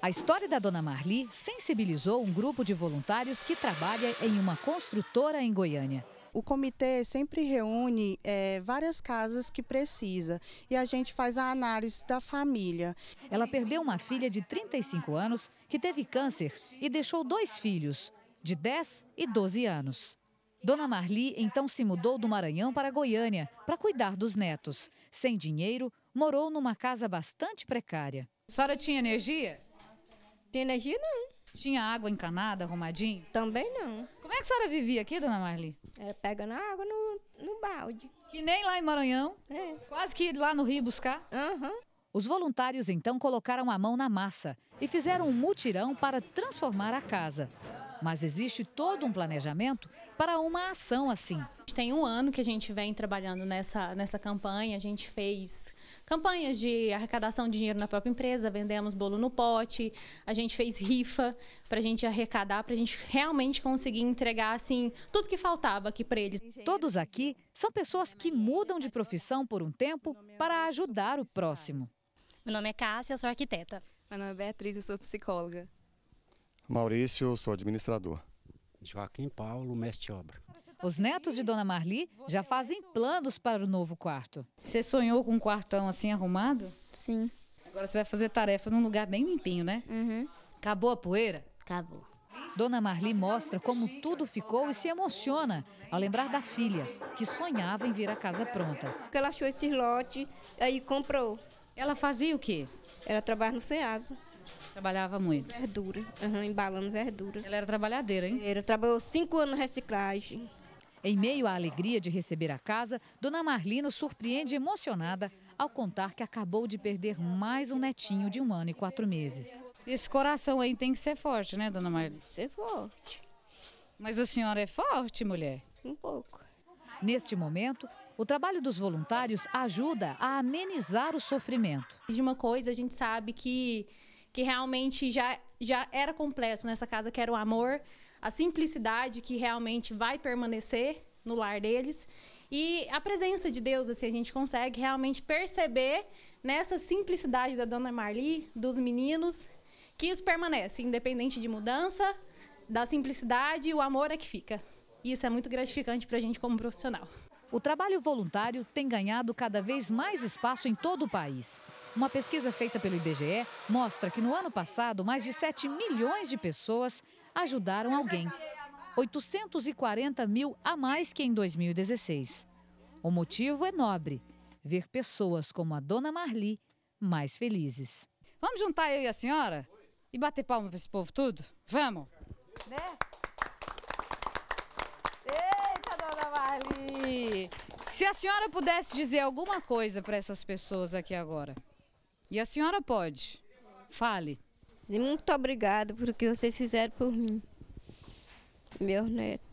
A história da dona Marli sensibilizou um grupo de voluntários que trabalha em uma construtora em Goiânia. O comitê sempre reúne é, várias casas que precisa e a gente faz a análise da família. Ela perdeu uma filha de 35 anos que teve câncer e deixou dois filhos, de 10 e 12 anos. Dona Marli então se mudou do Maranhão para Goiânia para cuidar dos netos. Sem dinheiro, morou numa casa bastante precária. A senhora tinha energia? tinha energia, não. Tinha água encanada, arrumadinho? Também não. Como é que a senhora vivia aqui, dona Marli? Era pegando água no, no balde. Que nem lá em Maranhão. É. Quase que ir lá no Rio buscar. Aham. Uhum. Os voluntários então colocaram a mão na massa e fizeram um mutirão para transformar a casa. Mas existe todo um planejamento para uma ação assim. Tem um ano que a gente vem trabalhando nessa, nessa campanha. A gente fez campanhas de arrecadação de dinheiro na própria empresa, vendemos bolo no pote, a gente fez rifa para a gente arrecadar, para a gente realmente conseguir entregar assim tudo que faltava aqui para eles. Todos aqui são pessoas que mudam de profissão por um tempo para ajudar o próximo. Meu nome é Cássia, sou arquiteta. Meu nome é Beatriz, eu sou psicóloga. Maurício, sou administrador. Joaquim Paulo, mestre de obra. Os netos de Dona Marli já fazem planos para o novo quarto. Você sonhou com um quartão assim arrumado? Sim. Agora você vai fazer tarefa num lugar bem limpinho, né? Uhum. Acabou a poeira? Acabou. Dona Marli mostra como tudo ficou e se emociona ao lembrar da filha, que sonhava em vir a casa pronta. Ela achou esse lote, aí comprou. Ela fazia o quê? Ela trabalha no SEASA. Trabalhava muito. Verdura, uhum, embalando verdura. Ela era trabalhadeira, hein? Era, trabalhou cinco anos na reciclagem. Em meio à alegria de receber a casa, Dona Marlino surpreende emocionada ao contar que acabou de perder mais um netinho de um ano e quatro meses. Esse coração aí tem que ser forte, né, Dona Marlino? Ser forte. Mas a senhora é forte, mulher? Um pouco. Neste momento, o trabalho dos voluntários ajuda a amenizar o sofrimento. De uma coisa, a gente sabe que que realmente já, já era completo nessa casa, que era o amor, a simplicidade que realmente vai permanecer no lar deles. E a presença de Deus, assim, a gente consegue realmente perceber nessa simplicidade da dona Marli, dos meninos, que isso permanece, independente de mudança, da simplicidade, o amor é que fica. E isso é muito gratificante para a gente como profissional. O trabalho voluntário tem ganhado cada vez mais espaço em todo o país. Uma pesquisa feita pelo IBGE mostra que no ano passado, mais de 7 milhões de pessoas ajudaram alguém. 840 mil a mais que em 2016. O motivo é nobre: ver pessoas como a dona Marli mais felizes. Vamos juntar eu e a senhora e bater palma para esse povo tudo? Vamos! Né? Se a senhora pudesse dizer alguma coisa para essas pessoas aqui agora, e a senhora pode, fale. Muito obrigada por o que vocês fizeram por mim, meu neto.